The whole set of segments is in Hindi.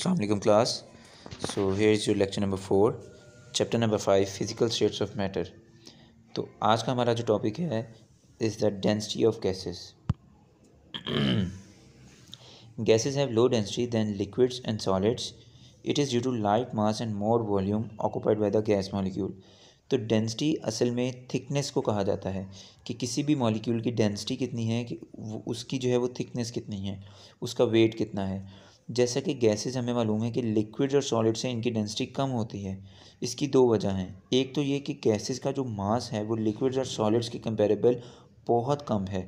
अस्सलाम वालेकुम so here is your lecture number four chapter number five physical states of matter तो आज का हमारा जो टॉपिक है is the density of gases gases have low density than liquids and solids it is due to light mass and more volume occupied by the gas molecule तो डेंसिटी असल में थिकनेस को कहा जाता है कि किसी भी मॉलिक्यूल की डेंसिटी कितनी है कि उसकी जो है वो थिकनेस कितनी है उसका वेट कितना है जैसा कि गैसेज हमें मालूम है कि लिक्विड और सॉलिड से इनकी डेंसिटी कम होती है इसकी दो वजह हैं एक तो ये कि गैसेज का जो मास है वो लिक्विड्स और सॉलिड्स के कंपेरेबल बहुत कम है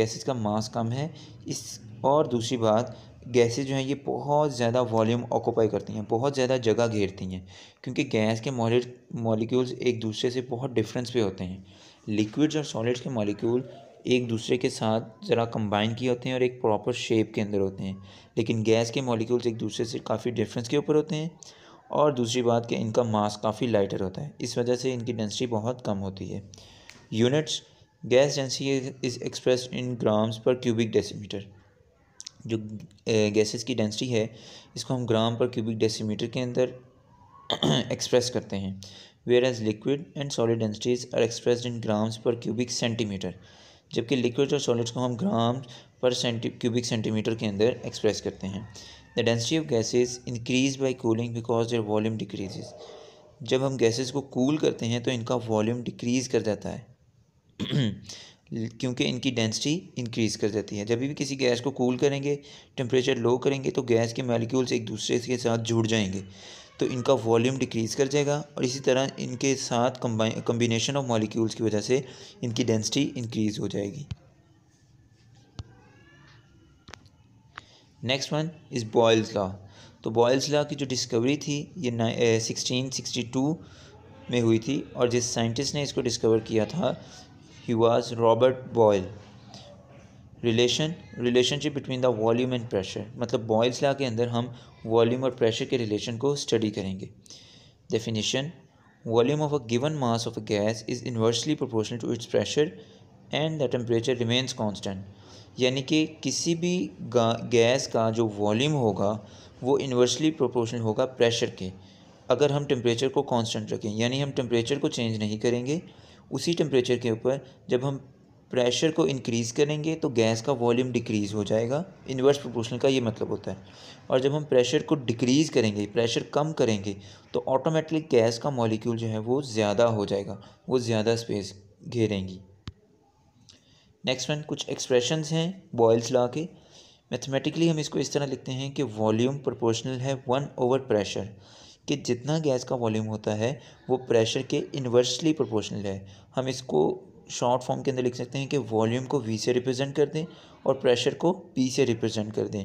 गैसेज का मास कम है इस और दूसरी बात गैसेज जो हैं ये बहुत ज़्यादा वॉल्यूम ऑक्यूपाई करती हैं बहुत ज़्यादा जगह घेरती हैं क्योंकि गैस के मॉलिक्यूल्स एक दूसरे से बहुत डिफरेंस पे होते हैं लिक्विड्स और सॉलिड्स के मॉलिक्यूल एक दूसरे के साथ ज़रा कंबाइन किए होते हैं और एक प्रॉपर शेप के अंदर होते हैं लेकिन गैस के मॉलिक्यूल्स एक दूसरे से काफ़ी डिफरेंस के ऊपर होते हैं और दूसरी बात कि इनका मास काफ़ी लाइटर होता है इस वजह से इनकी डेंसिटी बहुत कम होती है units gas density is express in grams per cubic decimeter जो गैसेस की डेंसिटी है इसको हम ग्राम पर क्यूबिक डेसीमीटर के अंदर एक्सप्रेस करते हैं where as liquid and solid densities are express in grams per cubic centimeter जबकि लिक्विड्स और सॉलिड्स को हम ग्राम पर सेंटी क्यूबिक सेंटीमीटर के अंदर एक्सप्रेस करते हैं the density of gases increase by cooling because their volume decrease जब हम गैसेज को कूल करते हैं तो इनका वॉल्यूम डिक्रीज़ कर जाता है क्योंकि इनकी डेंसिटी इंक्रीज़ कर जाती है जब भी किसी गैस को कूल करेंगे टेम्परेचर लो करेंगे तो गैस के मालिक्यूल्स एक दूसरे के साथ जुड़ जाएंगे तो इनका वॉल्यूम डिक्रीज़ कर जाएगा और इसी तरह इनके साथ कम्बिनेशन ऑफ मॉलिक्यूल्स की वजह से इनकी डेंसिटी इंक्रीज़ हो जाएगी next one is Boyle's law तो बॉयल्स लॉ की जो डिस्कवरी थी ये सिक्सटीन सिक्सटी टू में हुई थी और जिस साइंटिस्ट ने इसको डिस्कवर किया था he was Robert Boyle relation relationship between the volume and pressure मतलब बॉयल्स ला के अंदर हम वॉल्यूम और प्रेशर के रिलेशन को स्टडी करेंगे definition volume of a given mass of a gas is inversely proportional to its pressure and the temperature remains constant यानी कि किसी भी गैस का जो वॉल्यूम होगा वो इन्वर्सली प्रोपोर्शनल होगा प्रेशर के अगर हम टेम्परेचर को कॉन्स्टेंट रखें यानी हम टेम्परेचर को चेंज नहीं करेंगे उसी टेम्परेचर के ऊपर जब हम प्रेशर को इंक्रीज़ करेंगे तो गैस का वॉल्यूम डिक्रीज़ हो जाएगा इन्वर्स प्रोपोर्शनल का ये मतलब होता है और जब हम प्रेशर को डिक्रीज़ करेंगे प्रेशर कम करेंगे तो ऑटोमेटिकली गैस का मॉलिक्यूल जो है वो ज़्यादा हो जाएगा वो ज़्यादा स्पेस घेरेंगी नेक्स्ट वन कुछ एक्सप्रेशंस हैं बॉयल्स ला के मैथमेटिकली हम इसको इस तरह लिखते हैं कि वॉल्यूम प्रोपोर्शनल है वन ओवर प्रेशर कि जितना गैस का वॉल्यूम होता है वो प्रेशर के इन्वर्सली प्रोपोर्शनल है हम इसको शॉर्ट फॉर्म के अंदर लिख सकते हैं कि वॉल्यूम को वी से रिप्रेजेंट कर दें और प्रेशर को पी से रिप्रेजेंट कर दें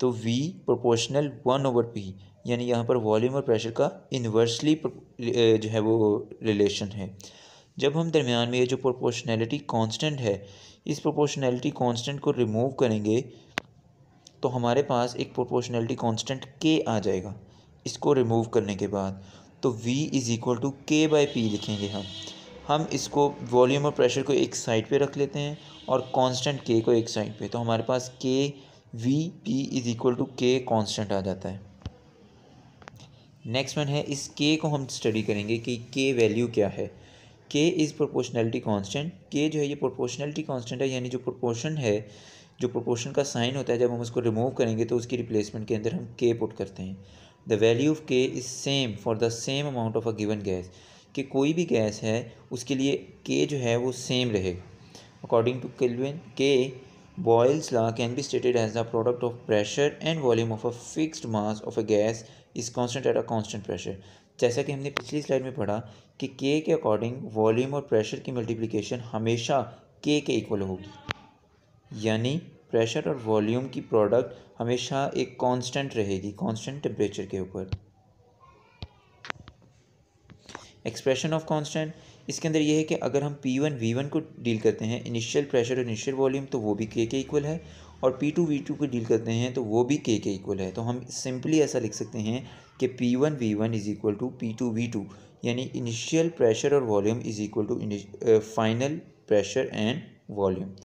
तो V proportional one over P यानी यहाँ पर वॉल्यूम और प्रेशर का इन्वर्सली जो है वो रिलेशन है जब हम दरमियान में ये जो प्रोपोर्शनैलिटी कांस्टेंट है इस प्रोपोर्शनैलिटी कांस्टेंट को रिमूव करेंगे तो हमारे पास एक प्रोपोर्शनैलिटी कांस्टेंट के आ जाएगा इसको रिमूव करने के बाद तो V is equal to K by P लिखेंगे हम हम इसको वॉल्यूम और प्रेशर को एक साइड पे रख लेते हैं और कांस्टेंट के को एक साइड पे तो हमारे पास के V P is equal to K constant आ जाता है नेक्स्ट वन है इस के को हम स्टडी करेंगे कि के वैल्यू क्या है के इज़ प्रोपोर्शनलिटी कांस्टेंट के जो है ये प्रोपोर्शनलिटी कांस्टेंट है यानी जो प्रोपोर्शन है जो प्रोपोर्शन का साइन होता है जब हम उसको रिमूव करेंगे तो उसकी रिप्लेसमेंट के अंदर हम के पुट करते हैं the value of K is same for the same amount of a given gas कि कोई भी गैस है उसके लिए के जो है वो सेम रहेगा अकॉर्डिंग टू कलविन के Boyle's law can be stated as the product of pressure and volume of a fixed mass of a gas is constant at a constant pressure जैसा कि हमने पिछली स्लाइड में पढ़ा कि के के अकॉर्डिंग वॉल्यूम और प्रेशर की मल्टीप्लिकेशन हमेशा के के इक्वल होगी यानी प्रेशर और वॉल्यूम की प्रोडक्ट हमेशा एक कांस्टेंट रहेगी कांस्टेंट टेम्परेचर के ऊपर एक्सप्रेशन ऑफ कांस्टेंट इसके अंदर यह है कि अगर हम पी वन वी वन को डील करते हैं इनिशियल प्रेशर और इनिशियल वॉल्यूम तो वो भी के के इक्वल है और पी टू वी टू को डील करते हैं तो वो भी के के इक्वल है तो हम सिंपली ऐसा लिख सकते हैं कि P one V one is equal to P two V two यानी इनिशियल प्रेशर और volume is equal to final pressure and volume